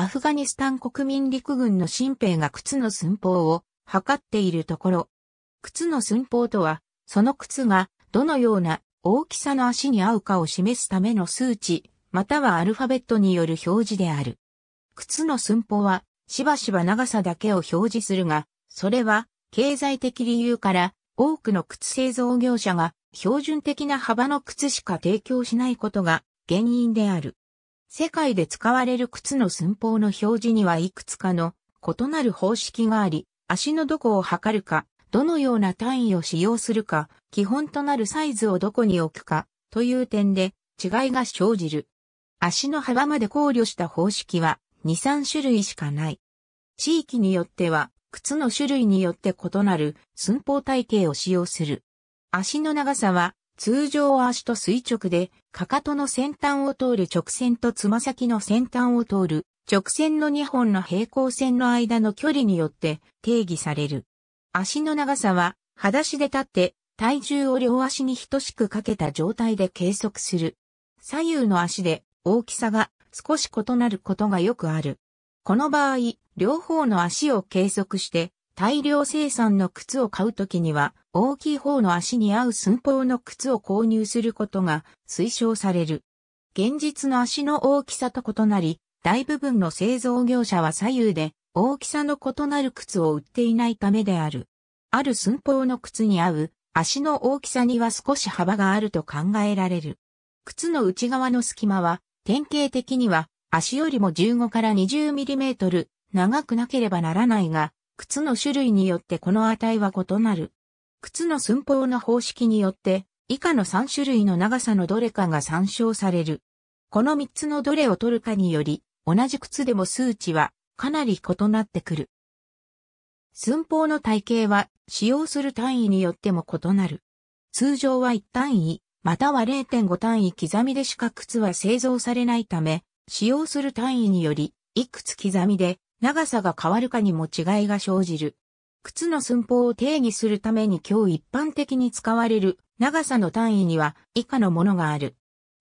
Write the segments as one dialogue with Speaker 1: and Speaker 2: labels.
Speaker 1: アフガニスタン国民陸軍の新兵が靴の寸法を測っているところ。靴の寸法とは、その靴がどのような大きさの足に合うかを示すための数値、またはアルファベットによる表示である。靴の寸法は、しばしば長さだけを表示するが、それは、経済的理由から、多くの靴製造業者が、標準的な幅の靴しか提供しないことが原因である。世界で使われる靴の寸法の表示にはいくつかの異なる方式があり、足のどこを測るか、どのような単位を使用するか、基本となるサイズをどこに置くか、という点で違いが生じる。足の幅まで考慮した方式は2、3種類しかない。地域によっては、靴の種類によって異なる寸法体系を使用する。足の長さは通常は足と垂直で、かかとの先端を通る直線とつま先の先端を通る直線の2本の平行線の間の距離によって定義される。足の長さは、裸足で立って体重を両足に等しくかけた状態で計測する。左右の足で大きさが少し異なることがよくある。この場合、両方の足を計測して大量生産の靴を買うときには、大きい方の足に合う寸法の靴を購入することが推奨される。現実の足の大きさと異なり、大部分の製造業者は左右で大きさの異なる靴を売っていないためである。ある寸法の靴に合う足の大きさには少し幅があると考えられる。靴の内側の隙間は典型的には足よりも15から 20mm 長くなければならないが、靴の種類によってこの値は異なる。靴の寸法の方式によって、以下の3種類の長さのどれかが参照される。この3つのどれを取るかにより、同じ靴でも数値はかなり異なってくる。寸法の体系は使用する単位によっても異なる。通常は1単位、または0.5単位刻みでしか靴は製造されないため、使用する単位により、いくつ刻みで長さが変わるかにも違いが生じる。靴の寸法を定義するために今日一般的に使われる長さの単位には以下のものがある。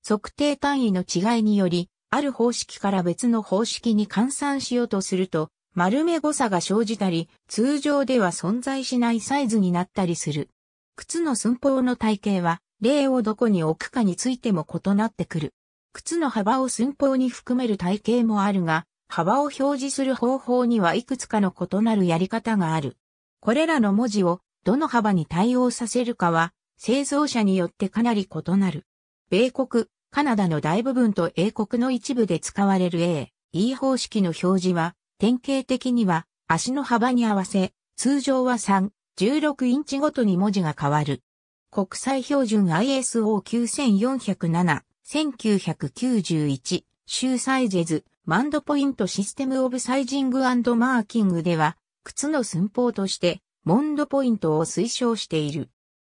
Speaker 1: 測定単位の違いにより、ある方式から別の方式に換算しようとすると、丸目誤差が生じたり、通常では存在しないサイズになったりする。靴の寸法の体系は、例をどこに置くかについても異なってくる。靴の幅を寸法に含める体系もあるが、幅を表示する方法にはいくつかの異なるやり方がある。これらの文字をどの幅に対応させるかは製造者によってかなり異なる。米国、カナダの大部分と英国の一部で使われる A、E 方式の表示は典型的には足の幅に合わせ通常は3、16インチごとに文字が変わる。国際標準 ISO 9407、1991、州サイゼズ、マンドポイントシステムオブサイジングマーキングでは、靴の寸法として、モンドポイントを推奨している。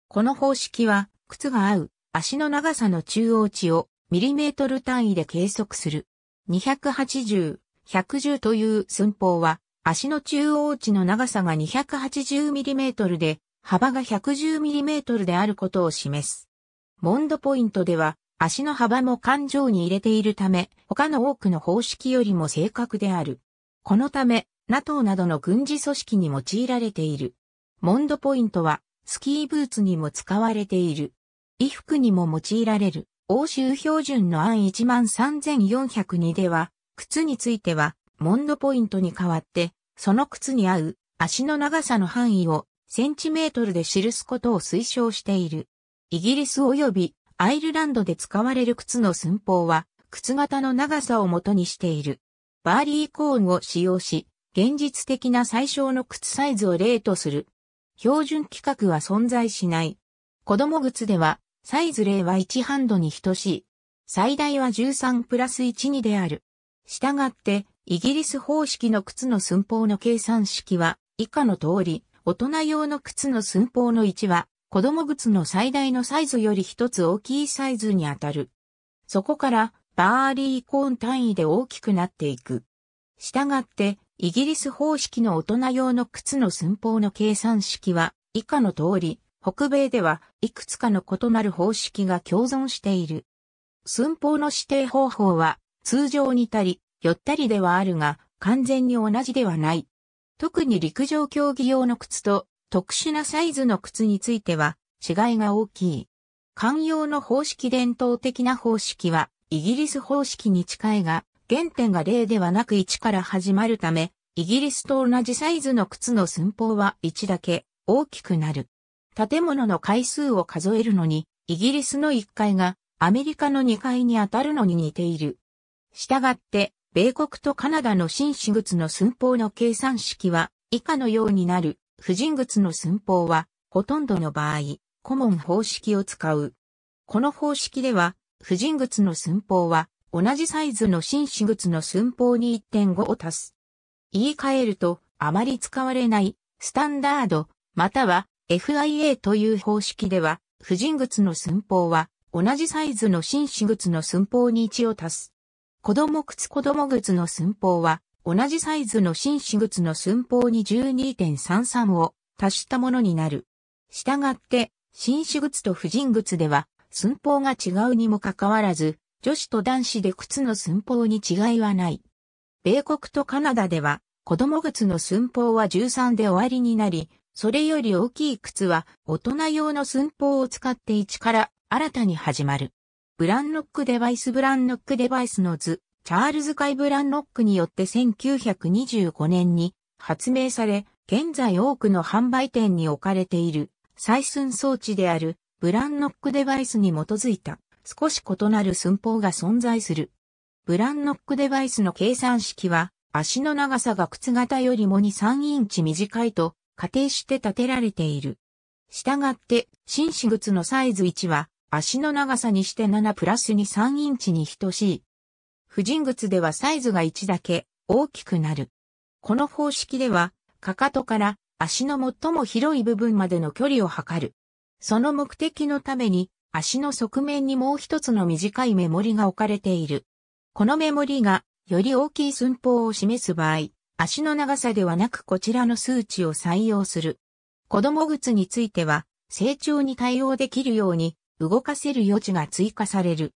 Speaker 1: この方式は、靴が合う足の長さの中央値をミリメートル単位で計測する。280、110という寸法は、足の中央値の長さが2 8 0トルで、幅が1 1 0トルであることを示す。モンドポイントでは、足の幅も感情に入れているため、他の多くの方式よりも正確である。このため、NATO などの軍事組織に用いられている。モンドポイントは、スキーブーツにも使われている。衣服にも用いられる。欧州標準の案13402では、靴については、モンドポイントに代わって、その靴に合う足の長さの範囲をセンチメートルで記すことを推奨している。イギリス及びアイルランドで使われる靴の寸法は、靴型の長さを元にしている。バーリーコーンを使用し、現実的な最小の靴サイズを例とする。標準規格は存在しない。子供靴では、サイズ例は1ハンドに等しい。最大は13プラス12である。したがって、イギリス方式の靴の寸法の計算式は、以下の通り、大人用の靴の寸法の1は、子供靴の最大のサイズより一つ大きいサイズにあたる。そこからバーリーコーン単位で大きくなっていく。したがって、イギリス方式の大人用の靴の寸法の計算式は以下の通り、北米ではいくつかの異なる方式が共存している。寸法の指定方法は通常にたり、寄ったりではあるが、完全に同じではない。特に陸上競技用の靴と特殊なサイズの靴については違いが大きい。寛容の方式伝統的な方式はイギリス方式に近いが、原点が0ではなく1から始まるため、イギリスと同じサイズの靴の寸法は1だけ大きくなる。建物の回数を数えるのに、イギリスの1階がアメリカの2階に当たるのに似ている。したがって、米国とカナダの新私靴の寸法の計算式は以下のようになる。婦人物の寸法は、ほとんどの場合、コモン方式を使う。この方式では、婦人物の寸法は、同じサイズの紳士靴の寸法に1.5を足す。言い換えると、あまり使われない、スタンダード、または FIA という方式では、婦人物の寸法は、同じサイズの紳士靴の寸法に1を足す。子供靴子供靴の寸法は、同じサイズの新士靴の寸法に12.33を足したものになる。したがって、新士靴と婦人靴では寸法が違うにもかかわらず、女子と男子で靴の寸法に違いはない。米国とカナダでは、子供靴の寸法は13で終わりになり、それより大きい靴は大人用の寸法を使って1から新たに始まる。ブランノックデバイスブランノックデバイスの図、チャールズ・カイブランロックによって1925年に発明され、現在多くの販売店に置かれている採寸装置であるブランノックデバイスに基づいた少し異なる寸法が存在する。ブランノックデバイスの計算式は足の長さが靴型よりも2、3インチ短いと仮定して建てられている。したがって、紳士靴のサイズ1は足の長さにして7プラス2、3インチに等しい婦人靴ではサイズが1だけ大きくなる。この方式では、かかとから足の最も広い部分までの距離を測る。その目的のために、足の側面にもう一つの短いメモリが置かれている。このメモリが、より大きい寸法を示す場合、足の長さではなくこちらの数値を採用する。子供靴については、成長に対応できるように動かせる余地が追加される。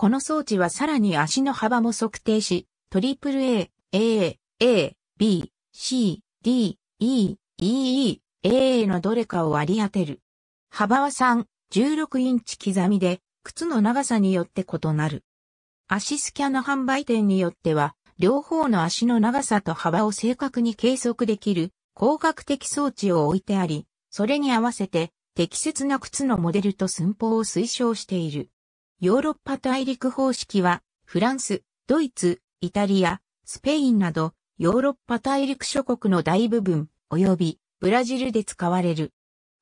Speaker 1: この装置はさらに足の幅も測定し、AAA、AA、A、B、C、D、E、EE、AA のどれかを割り当てる。幅は3、16インチ刻みで、靴の長さによって異なる。足スキャの販売店によっては、両方の足の長さと幅を正確に計測できる、光学的装置を置いてあり、それに合わせて、適切な靴のモデルと寸法を推奨している。ヨーロッパ大陸方式は、フランス、ドイツ、イタリア、スペインなど、ヨーロッパ大陸諸国の大部分、及び、ブラジルで使われる。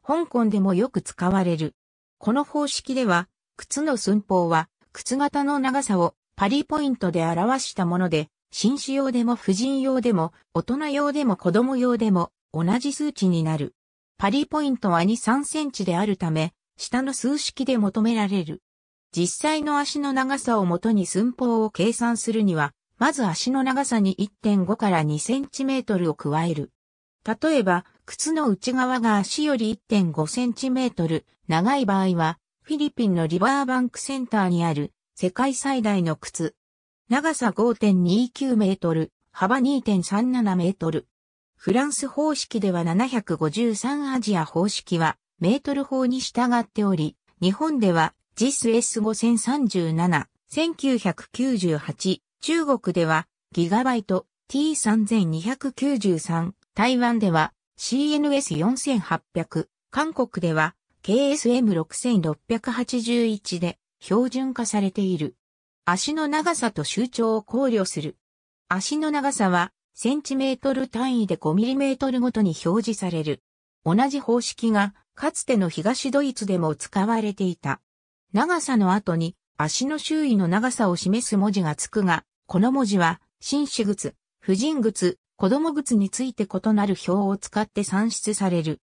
Speaker 1: 香港でもよく使われる。この方式では、靴の寸法は、靴型の長さをパリポイントで表したもので、紳士用でも婦人用でも、大人用でも子供用でも、同じ数値になる。パリポイントは2、3センチであるため、下の数式で求められる。実際の足の長さをもとに寸法を計算するには、まず足の長さに1.5から2センチメートルを加える。例えば、靴の内側が足より1.5センチメートル長い場合は、フィリピンのリバーバンクセンターにある世界最大の靴。長さ5.29メートル、幅2.37メートル。フランス方式では753アジア方式はメートル法に従っており、日本では JIS S5037、1998、中国ではギガバイト T3293、台湾では CNS4800、韓国では KSM6681 で標準化されている。足の長さと周長を考慮する。足の長さはセンチメートル単位で5ミリメートルごとに表示される。同じ方式がかつての東ドイツでも使われていた。長さの後に足の周囲の長さを示す文字がつくが、この文字は、紳士靴、婦人靴、子供靴について異なる表を使って算出される。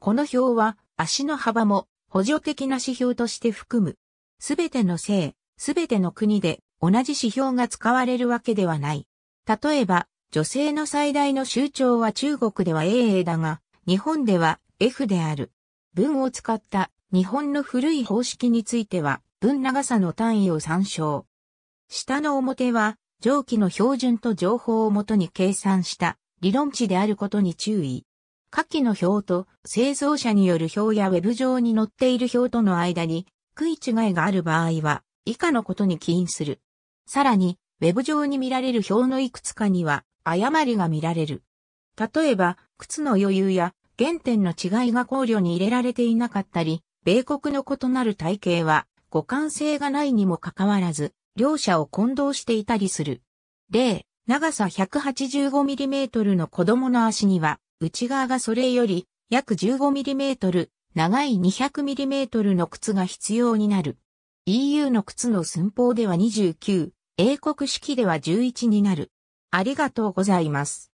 Speaker 1: この表は、足の幅も補助的な指標として含む。すべての性、すべての国で同じ指標が使われるわけではない。例えば、女性の最大の州長は中国では AA だが、日本では F である。文を使った日本の古い方式については、分長さの単位を参照。下の表は、上記の標準と情報をもとに計算した理論値であることに注意。下記の表と製造者による表やウェブ上に載っている表との間に食い違いがある場合は以下のことに起因する。さらに、ウェブ上に見られる表のいくつかには誤りが見られる。例えば、靴の余裕や原点の違いが考慮に入れられていなかったり、米国の異なる体系は互換性がないにもかかわらず、両者を混同していたりする。例、長さ 185mm の子供の足には、内側がそれより約 15mm、長い 200mm の靴が必要になる。EU の靴の寸法では29、英国式では11になる。ありがとうございます。